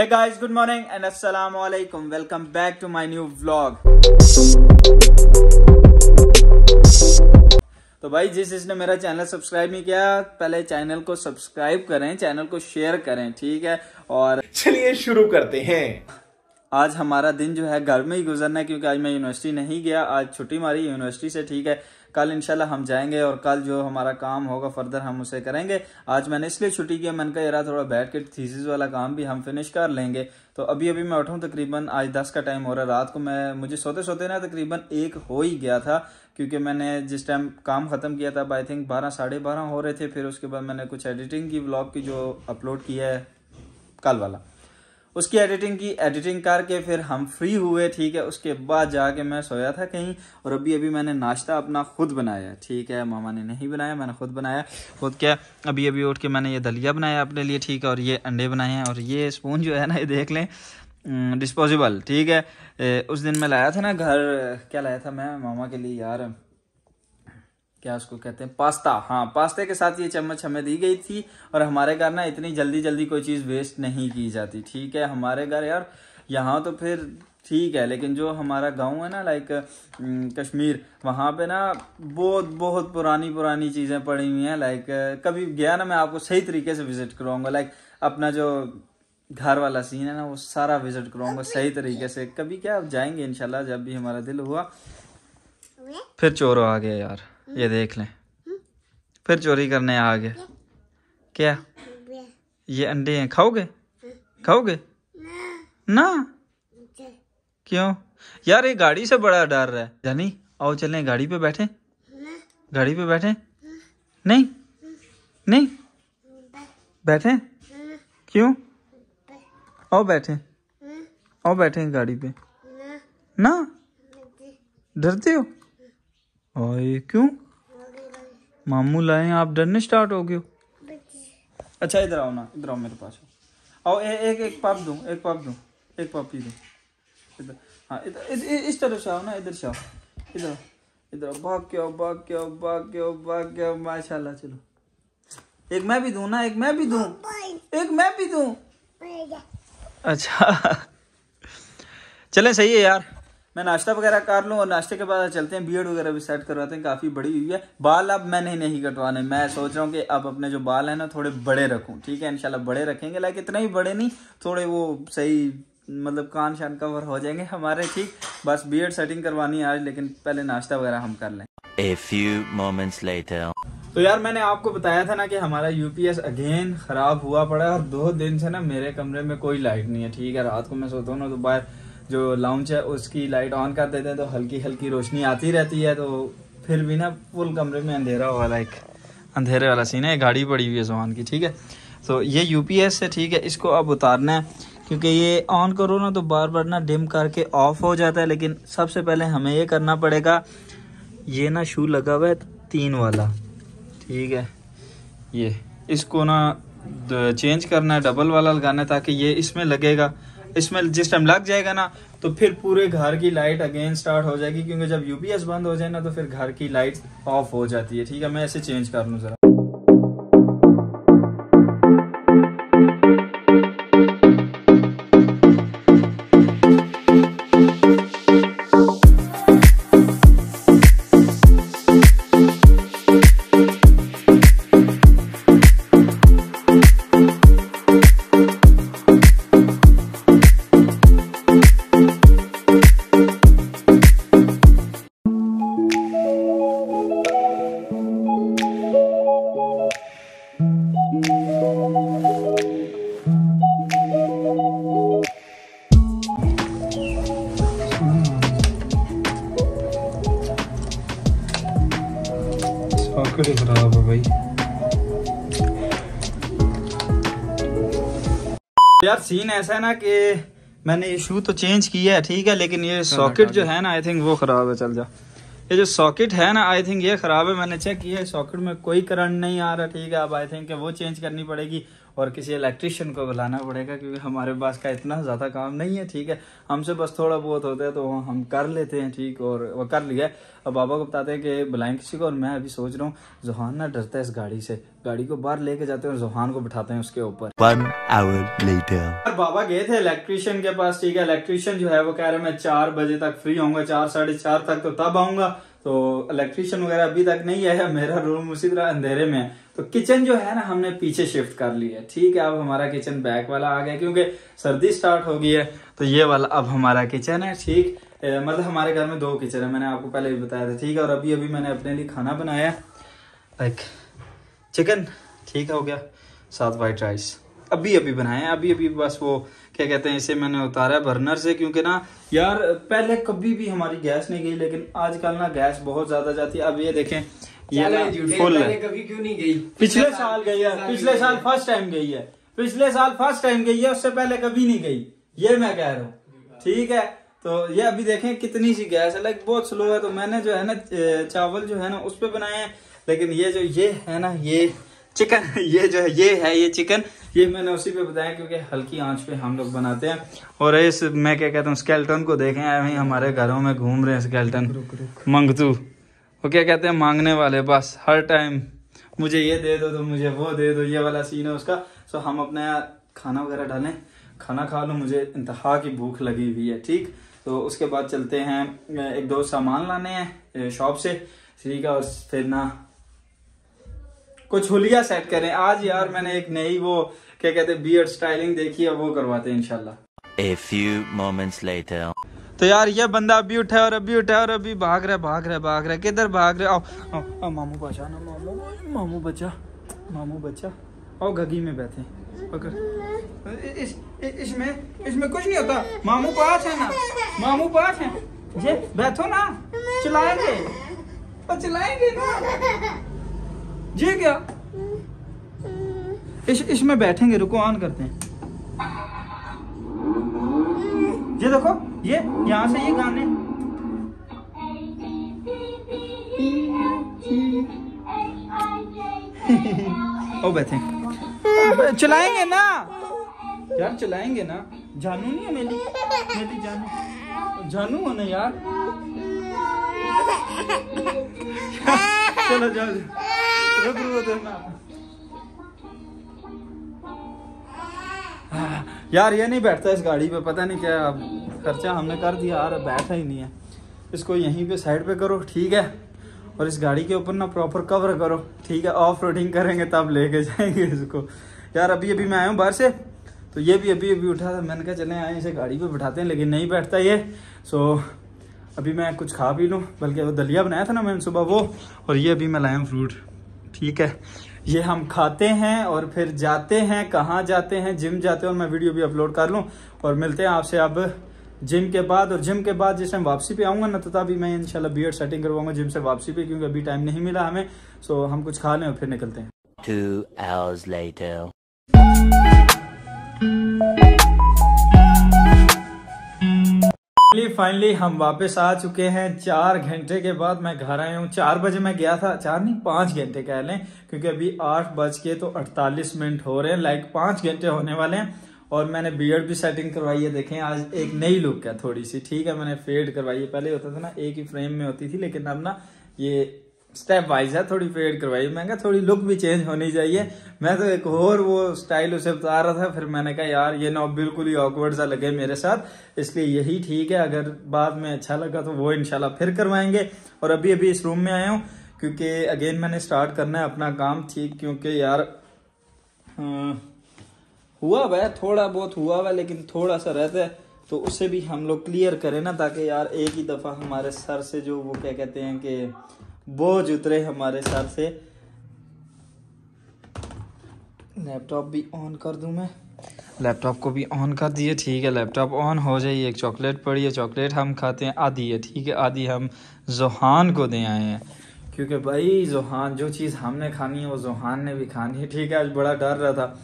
Hey guys, good morning and assalamu alaikum. Welcome back to my new vlog. तो भाई जिस जिसने मेरा चैनल सब्सक्राइब नहीं किया पहले चैनल को सब्सक्राइब करें चैनल को शेयर करें ठीक है और चलिए शुरू करते हैं आज हमारा दिन जो है घर में ही गुजरना है क्योंकि आज मैं यूनिवर्सिटी नहीं गया आज छुट्टी मारी यूनिवर्सिटी से ठीक है कल इंशाल्लाह हम जाएंगे और कल जो हमारा काम होगा फर्दर हम उसे करेंगे आज मैंने इसलिए छुट्टी किया मैंने कहा यार थोड़ा बैठ के थीसिस वाला काम भी हम फिनिश कर लेंगे तो अभी अभी मैं उठाऊँ तकरीबन आज दस का टाइम हो रहा है रात को मैं मुझे सोते सोते ना तकरीबन एक हो ही गया था क्योंकि मैंने जिस टाइम काम ख़त्म किया था आई थिंक बारह साढ़े बारह हो रहे थे फिर उसके बाद मैंने कुछ एडिटिंग की ब्लॉग की जो अपलोड किया है कल वाला उसकी एडिटिंग की एडिटिंग करके फिर हम फ्री हुए ठीक है उसके बाद जाके मैं सोया था कहीं और अभी अभी मैंने नाश्ता अपना खुद बनाया ठीक है मामा ने नहीं बनाया मैंने खुद बनाया खुद क्या अभी अभी उठ के मैंने ये दलिया बनाया अपने लिए ठीक है और ये अंडे बनाए हैं और ये स्पून जो है ना ये देख लें डिस्पोजेबल ठीक है उस दिन मैं लाया था ना घर क्या लाया था मैं मामा के लिए यार क्या उसको कहते हैं पास्ता हाँ पास्ते के साथ ये चम्मच हमें दी गई थी और हमारे घर ना इतनी जल्दी जल्दी कोई चीज़ वेस्ट नहीं की जाती ठीक है हमारे घर यार यहाँ तो फिर ठीक है लेकिन जो हमारा गांव है ना लाइक कश्मीर वहाँ पे ना बहुत बहुत पुरानी पुरानी चीज़ें पड़ी हुई हैं लाइक कभी गया ना मैं आपको सही तरीके से विज़िट करवाऊँगा लाइक अपना जो घर वाला सीन है ना वो सारा विज़िट करवाऊँगा सही तरीके से कभी क्या आप जाएंगे इनशाला जब भी हमारा दिल हुआ फिर चोरों आ गया यार ये देख लें फिर चोरी करने आ गए क्या ये अंडे हैं खाओगे खाओगे ना क्यों यार ये गाड़ी से बड़ा डर रहा है जानी आओ चलें गाड़ी पे बैठे गाड़ी पे बैठे नहीं नहीं बैठे क्यों आओ बैठे आओ बैठे गाड़ी पे ना डरते हो और क्यों मामू लाए आप डरने स्टार्ट हो गए हो अच्छा इधर आओ ना इधर आओ मेरे पास आओ ए, एक एक पाप दूँ एक पाप दूँ एक ही दूँ इधर हाँ इस तरफ से आओ ना इधर से आओ इधर इधर भाग के आओ भाग के आओ भाग के आओ भाग के आओ माशाल्लाह चलो एक मैं भी दूँ ना एक मैं भी दूँ एक मैं भी दूँ अच्छा चले सही है यार मैं नाश्ता वगैरह कर लूँ और नाश्ते के बाद चलते हैं बियड वगैरह भी सेट करवाते हैं काफ़ी बड़ी हुई है बाल अब मैंने नहीं, नहीं कटवाने मैं सोच रहा हूँ कि अब अपने जो बाल हैं ना थोड़े बड़े रखूँ ठीक है इनशाला बड़े रखेंगे लाइक इतने ही बड़े नहीं थोड़े वो सही मतलब कान शान कवर हो जाएंगे हमारे ठीक बस बी सेटिंग करवानी है आज लेकिन पहले नाश्ता वगैरह हम कर लें A few moments later. तो यार मैंने आपको बताया था ना कि हमारा यूपीएस अगेन खराब हुआ पड़ा है और दो दिन से ना मेरे कमरे में कोई लाइट नहीं है ठीक है रात को मैं सोता हूँ ना तो बाहर जो लाउंज है उसकी लाइट ऑन कर देते हैं तो हल्की हल्की रोशनी आती रहती है तो फिर भी ना फुल कमरे में अंधेरा हुआ लाइक अंधेरे वाला सीन है गाड़ी पड़ी हुई है जवान की ठीक है तो ये एस है ठीक है इसको अब उतारना है क्योंकि ये ऑन करो ना तो बार बार ना डिम करके ऑफ हो जाता है लेकिन सबसे पहले हमें ये करना पड़ेगा ये ना शू लगा हुआ है तीन वाला ठीक है ये इसको ना चेंज करना है डबल वाला लगाना है ताकि ये इसमें लगेगा इसमें जिस टाइम लग जाएगा ना तो फिर पूरे घर की लाइट अगेन स्टार्ट हो जाएगी क्योंकि जब यूपीएस बंद हो जाए ना तो फिर घर की लाइट ऑफ हो जाती है ठीक है मैं इसे चेंज कर लूँ ज़रा यार सीन ऐसा है ना कि मैंने ये शू तो चेंज किया है ठीक है लेकिन ये सॉकेट जो है ना आई थिंक वो खराब है चल जा ये जो सॉकेट है ना आई थिंक ये खराब है मैंने चेक किया है सॉकेट में कोई करंट नहीं आ रहा ठीक है अब आई थिंक वो चेंज करनी पड़ेगी और किसी इलेक्ट्रिशियन को बुलाना पड़ेगा क्योंकि हमारे पास का इतना ज़्यादा काम नहीं है ठीक है हमसे बस थोड़ा बहुत होता है तो हम कर लेते हैं ठीक और वो कर लिया अब बाबा को बताते हैं कि बुलाएं किसी को और मैं अभी सोच रहा हूँ जुहान ना डरता है इस गाड़ी से गाड़ी को बाहर लेके जाते हैं और जुहान को बिठाते हैं उसके ऊपर बाबा गए थे इलेक्ट्रिशियन के पास ठीक है इलेक्ट्रिशियन जो है वो कह रहे हैं मैं चार बजे तक फ्री होंगे चार साढ़े चार तक तो तब आऊंगा तो इलेक्ट्रिशियन वगैरह अभी तक नहीं आया मेरा रूम उसी तरह अंधेरे में है तो किचन जो है ना हमने पीछे शिफ्ट कर ली है ठीक है अब हमारा किचन बैक वाला आ गया क्योंकि सर्दी स्टार्ट हो गई है तो ये वाला अब हमारा किचन है ठीक मतलब हमारे घर में दो किचन है मैंने आपको पहले भी बताया था ठीक है और अभी अभी मैंने अपने लिए खाना बनाया लाइक चिकन ठीक हो गया साथ वाइट राइस अभी अभी बनाए हैं अभी अभी बस वो क्या कहते हैं इसे मैंने उतारा बर्नर से क्योंकि ना यार पहले कभी भी हमारी गैस नहीं गई लेकिन आजकल ना गैस बहुत ज्यादा जाती है अब ये देखें ये ना फुल है कभी क्यों नहीं गई पिछले साल गई है पिछले साल फर्स्ट टाइम गई है पिछले साल फर्स्ट टाइम गई है उससे पहले कभी नहीं गई ये मैं कह रहा हूँ ठीक है तो ये अभी देखें कितनी सी गैस है लाइक बहुत स्लो है तो मैंने जो है ना चावल जो है ना उस पर बनाए हैं लेकिन ये जो ये है ना ये चिकन ये जो है ये है ये चिकन ये मैंने उसी पे बताया क्योंकि हल्की आंच पे हम लोग बनाते हैं और इस मैं क्या कहता हूँ स्केल्टन को देखें अभी हमारे घरों में घूम रहे हैं स्केल्टन मंगतू वो क्या कहते हैं मांगने वाले बस हर टाइम मुझे ये दे दो तो मुझे वो दे दो ये वाला सीन है उसका सो हम अपना खाना वगैरह डालें खाना खा लो मुझे इंतहा की भूख लगी हुई है ठीक तो उसके बाद चलते हैं एक दो सामान लाने हैं शॉप से ठीक है और फिर ना कुछ हुलिया सेट करें आज यार मैंने एक नई वो क्या कहते हैं बियर्ड स्टाइलिंग देखी है वो करवाते हैं इनशाला A few moments later. तो यार ये बंदा अभी उठा और अभी उठा और अभी भाग रहा है भाग रहा है भाग रहा है किधर भाग रहा है मामू बचा ना मामू मामू बचा मामू बचा आओ घगी में बैठे पकड़ इस, इसमें इसमें कुछ नहीं होता मामू पास है ना मामू पास है जे बैठो ना चलाएंगे और चलाएंगे ना जी क्या इस इसमें बैठेंगे रुको ऑन करते हैं ये देखो ये यहाँ से ये गाने ओ बैठे चलाएंगे ना यार चलाएंगे ना जानू नहीं है मेरी मेरी जानू जानू हो ना यार चलो जाओ रुक रुको यार ये नहीं बैठता इस गाड़ी पे पता नहीं क्या खर्चा हमने कर दिया यार बैठा ही नहीं है इसको यहीं पे साइड पे करो ठीक है और इस गाड़ी के ऊपर ना प्रॉपर कवर करो ठीक है ऑफ रोडिंग करेंगे तब लेके जाएंगे इसको यार अभी अभी मैं आया हूँ बाहर से तो ये भी अभी अभी उठा था मैंने कहा चले आए इसे गाड़ी पे बैठाते हैं लेकिन नहीं बैठता ये सो अभी मैं कुछ खा पी लूँ बल्कि वो दलिया बनाया था ना मैंने सुबह वो और ये अभी मैं लाया हूँ फ्रूट ठीक है ये हम खाते हैं और फिर जाते हैं कहाँ जाते हैं जिम जाते हैं और मैं वीडियो भी अपलोड कर लूँ और मिलते हैं आपसे अब जिम के बाद और जिम के बाद जिस टाइम वापसी पे आऊँगा ना तो तभी मैं इंशाल्लाह बीएड सेटिंग करवाऊंगा जिम से वापसी पे क्योंकि अभी टाइम नहीं मिला हमें सो हम कुछ खा लें और फिर निकलते हैं Two hours later. फाइनली हम वापस आ चुके हैं चार घंटे के बाद मैं घर आया हूँ चार बजे मैं गया था चार नहीं पाँच घंटे कह लें क्योंकि अभी आठ बज के तो अड़तालीस मिनट हो रहे हैं लाइक पांच घंटे होने वाले हैं और मैंने बियर्ड भी सेटिंग करवाई है देखें आज एक नई लुक है थोड़ी सी ठीक है मैंने फेड करवाई है पहले होता था ना एक ही फ्रेम में होती थी लेकिन अब ना ये स्टेप वाइज है थोड़ी फेड करवाई मैंने कहा थोड़ी लुक भी चेंज होनी चाहिए मैं तो एक और वो स्टाइल उसे बता रहा था फिर मैंने कहा यार ये ना बिल्कुल ही ऑकवर्ड सा लगे मेरे साथ इसलिए यही ठीक है अगर बाद में अच्छा लगा तो वो इनशाला फिर करवाएंगे और अभी अभी इस रूम में आया हूँ क्योंकि अगेन मैंने स्टार्ट करना है अपना काम ठीक क्योंकि यार आ, हुआ हुआ थोड़ा बहुत हुआ हुआ लेकिन थोड़ा सा रहता है तो उसे भी हम लोग क्लियर करें ना ताकि यार एक ही दफ़ा हमारे सर से जो वो क्या कहते हैं कि बोझ उतरे हमारे सर से लैपटॉप भी ऑन कर दूं मैं लैपटॉप को भी ऑन कर दिए ठीक है लैपटॉप ऑन हो जाइए एक चॉकलेट पड़ी है चॉकलेट हम खाते हैं आधी है ठीक है आधी हम जोहान को दे आए हैं क्योंकि भाई जोहान जो चीज़ हमने खानी है वो जोहान ने भी खानी है ठीक है आज बड़ा डर रहा था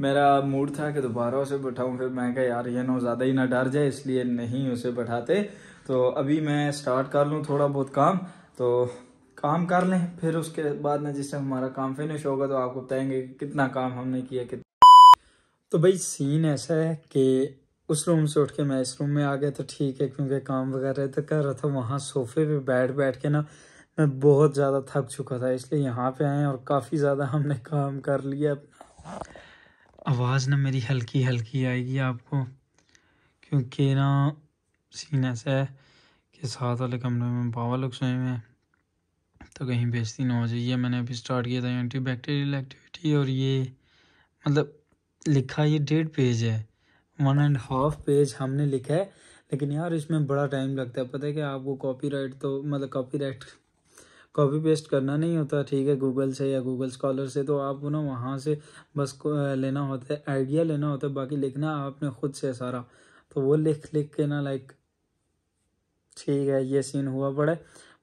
मेरा मूड था कि दोबारा उसे बैठाऊँ फिर मैं कहा यार ये नो ज़्यादा ही ना डर जाए इसलिए नहीं उसे बैठाते तो अभी मैं स्टार्ट कर लूँ थोड़ा बहुत काम तो काम कर लें फिर उसके बाद ना जिससे हमारा काम फिनिश होगा तो आपको बताएंगे कि कितना काम हमने किया कितना तो भाई सीन ऐसा है कि उस रूम से उठ के मैं इस रूम में आ गया तो ठीक है क्योंकि काम वगैरह तो कर रहा था वहाँ सोफे पे बैठ बैठ के ना मैं बहुत ज़्यादा थक चुका था इसलिए यहाँ पे आए और काफ़ी ज़्यादा हमने काम कर लिया अपना आवाज़ ना मेरी हल्की हल्की आएगी आपको क्योंकि ना सीन ऐसा है कि साथ वाले कमरे में बाबा लोग सोए हुए हैं तो कहीं बेजती ना हो जाए ये मैंने अभी स्टार्ट किया था एंटी बैक्टीरियल एक्टिविटी और ये मतलब लिखा ये डेढ़ पेज है वन एंड हाफ पेज हमने लिखा है लेकिन यार इसमें बड़ा टाइम लगता है पता है कि आपको कॉपीराइट तो मतलब कॉपीराइट कॉपी पेस्ट करना नहीं होता ठीक है गूगल से या गूगल स्कॉलर से तो आपको ना वहाँ से बस लेना होता है आइडिया लेना होता है बाकी लिखना आपने खुद से सारा तो वो लिख लिख के ना लाइक ठीक है ये सीन हुआ पड़ा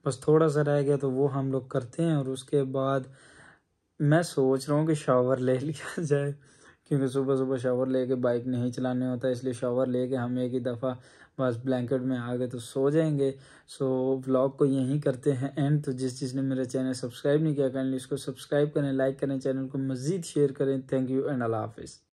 बस थोड़ा सा रह गया तो वो हम लोग करते हैं और उसके बाद मैं सोच रहा हूँ कि शावर ले लिया जाए क्योंकि सुबह सुबह शावर लेके बाइक नहीं चलाने होता इसलिए शावर लेके हम एक ही दफ़ा बस ब्लैंकेट में आ गए तो सो जाएंगे सो व्लॉग को यहीं करते हैं एंड तो जिस जिसने मेरा चैनल सब्सक्राइब नहीं किया कर उसको सब्सक्राइब करें लाइक करें चैनल को मज़ीद शेयर करें थैंक यू एंड अल्लाह हाफिज़